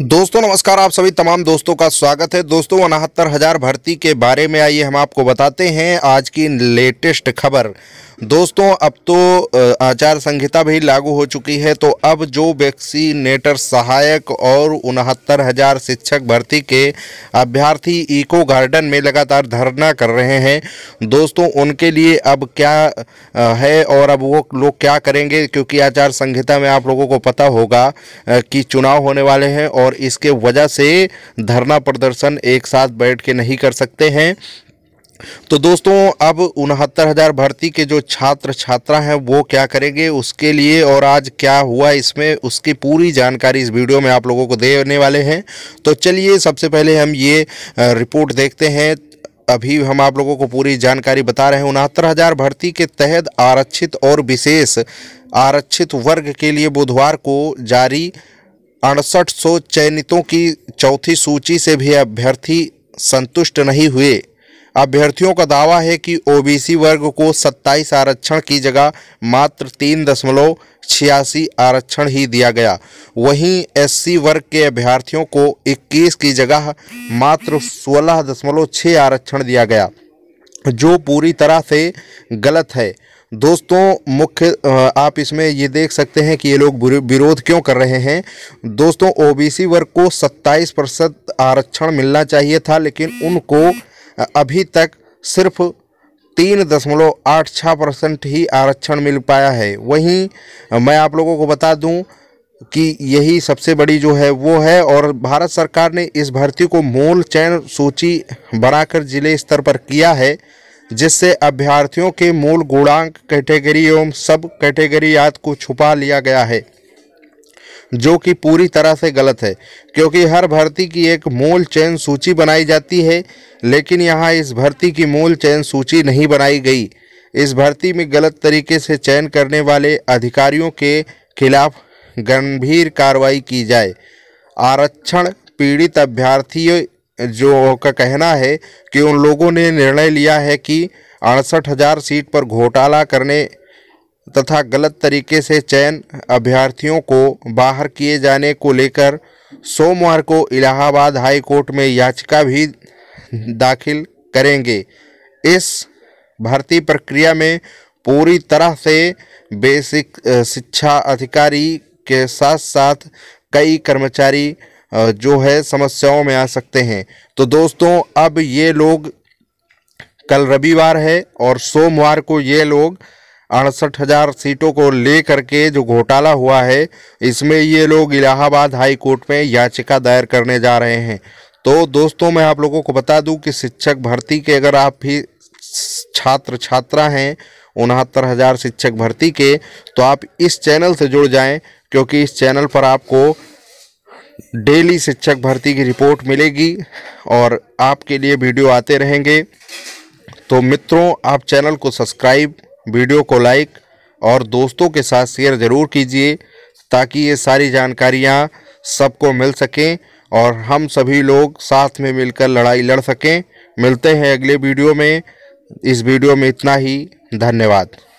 दोस्तों नमस्कार आप सभी तमाम दोस्तों का स्वागत है दोस्तों उनहत्तर हज़ार भर्ती के बारे में आइए हम आपको बताते हैं आज की लेटेस्ट खबर दोस्तों अब तो आचार संहिता भी लागू हो चुकी है तो अब जो वैक्सीनेटर सहायक और उनहत्तर हजार शिक्षक भर्ती के अभ्यर्थी इको गार्डन में लगातार धरना कर रहे हैं दोस्तों उनके लिए अब क्या है और अब वो लोग क्या करेंगे क्योंकि आचार संहिता में आप लोगों को पता होगा कि चुनाव होने वाले हैं और इसके वजह से धरना प्रदर्शन एक साथ बैठ के नहीं कर सकते हैं तो दोस्तों अब उनहत्तर हज़ार भर्ती के जो छात्र छात्रा हैं वो क्या करेंगे उसके लिए और आज क्या हुआ इसमें उसकी पूरी जानकारी इस वीडियो में आप लोगों को देने वाले हैं तो चलिए सबसे पहले हम ये रिपोर्ट देखते हैं अभी हम आप लोगों को पूरी जानकारी बता रहे हैं उनहत्तर हज़ार भर्ती के तहत आरक्षित और विशेष आरक्षित वर्ग के लिए बुधवार को जारी अड़सठ चयनितों की चौथी सूची से भी अभ्यर्थी संतुष्ट नहीं हुए अभ्यर्थियों का दावा है कि ओबीसी वर्ग को 27 आरक्षण की जगह मात्र तीन दशमलव छियासी आरक्षण ही दिया गया वहीं एससी वर्ग के अभ्यर्थियों को 21 की जगह मात्र सोलह दशमलव छः आरक्षण दिया गया जो पूरी तरह से गलत है दोस्तों मुख्य आप इसमें ये देख सकते हैं कि ये लोग विरोध क्यों कर रहे हैं दोस्तों ओबीसी वर्ग को 27 प्रतिशत आरक्षण मिलना चाहिए था लेकिन उनको अभी तक सिर्फ तीन दशमलव आठ छः परसेंट ही आरक्षण मिल पाया है वहीं मैं आप लोगों को बता दूं कि यही सबसे बड़ी जो है वो है और भारत सरकार ने इस भर्ती को मूल चयन सूची बनाकर जिले स्तर पर किया है जिससे अभ्यर्थियों के मूल गुणांक कैटेगरी एवं सब कैटेगरी याद को छुपा लिया गया है जो कि पूरी तरह से गलत है क्योंकि हर भर्ती की एक मूल चयन सूची बनाई जाती है लेकिन यहाँ इस भर्ती की मूल चयन सूची नहीं बनाई गई इस भर्ती में गलत तरीके से चयन करने वाले अधिकारियों के खिलाफ गंभीर कार्रवाई की जाए आरक्षण पीड़ित अभ्यर्थियों जो का कहना है कि उन लोगों ने निर्णय लिया है कि अड़सठ हज़ार सीट पर घोटाला करने तथा गलत तरीके से चयन अभ्यर्थियों को बाहर किए जाने को लेकर सोमवार को इलाहाबाद हाई कोर्ट में याचिका भी दाखिल करेंगे इस भर्ती प्रक्रिया में पूरी तरह से बेसिक शिक्षा अधिकारी के साथ साथ कई कर्मचारी जो है समस्याओं में आ सकते हैं तो दोस्तों अब ये लोग कल रविवार है और सोमवार को ये लोग अड़सठ हजार सीटों को ले करके जो घोटाला हुआ है इसमें ये लोग इलाहाबाद हाई कोर्ट में याचिका दायर करने जा रहे हैं तो दोस्तों मैं आप लोगों को बता दूं कि शिक्षक भर्ती के अगर आप भी छात्र छात्रा हैं उनहत्तर हज़ार शिक्षक भर्ती के तो आप इस चैनल से जुड़ जाएं क्योंकि इस चैनल पर आपको डेली शिक्षक भर्ती की रिपोर्ट मिलेगी और आपके लिए वीडियो आते रहेंगे तो मित्रों आप चैनल को सब्सक्राइब वीडियो को लाइक और दोस्तों के साथ शेयर ज़रूर कीजिए ताकि ये सारी जानकारियाँ सबको मिल सकें और हम सभी लोग साथ में मिलकर लड़ाई लड़ सकें मिलते हैं अगले वीडियो में इस वीडियो में इतना ही धन्यवाद